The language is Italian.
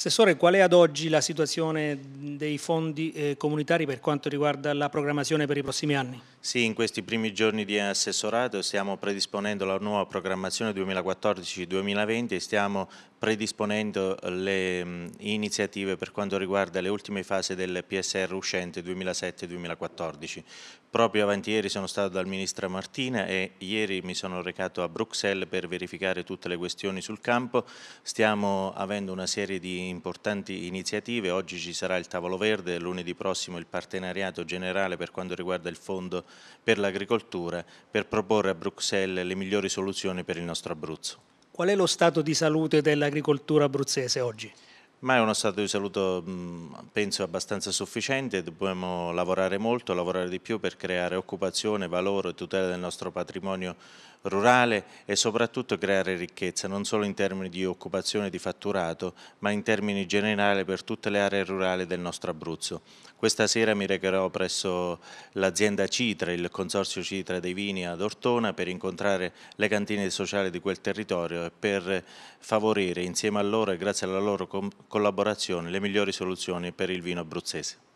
Assessore, qual è ad oggi la situazione dei fondi eh, comunitari per quanto riguarda la programmazione per i prossimi anni? Sì, in questi primi giorni di assessorato stiamo predisponendo la nuova programmazione 2014-2020 e stiamo predisponendo le mm, iniziative per quanto riguarda le ultime fasi del PSR uscente 2007-2014. Proprio avanti ieri sono stato dal Ministro Martina e ieri mi sono recato a Bruxelles per verificare tutte le questioni sul campo. Stiamo avendo una serie di importanti iniziative, oggi ci sarà il tavolo verde, lunedì prossimo il partenariato generale per quanto riguarda il fondo per l'agricoltura per proporre a Bruxelles le migliori soluzioni per il nostro Abruzzo. Qual è lo stato di salute dell'agricoltura abruzzese oggi? Ma è uno stato di saluto penso abbastanza sufficiente, dobbiamo lavorare molto, lavorare di più per creare occupazione, valore, e tutela del nostro patrimonio rurale e soprattutto creare ricchezza, non solo in termini di occupazione e di fatturato, ma in termini generali per tutte le aree rurali del nostro Abruzzo. Questa sera mi recherò presso l'azienda Citra, il consorzio Citra dei Vini ad Ortona per incontrare le cantine sociali di quel territorio e per favorire insieme a loro e grazie alla loro collaborazione, le migliori soluzioni per il vino abruzzese.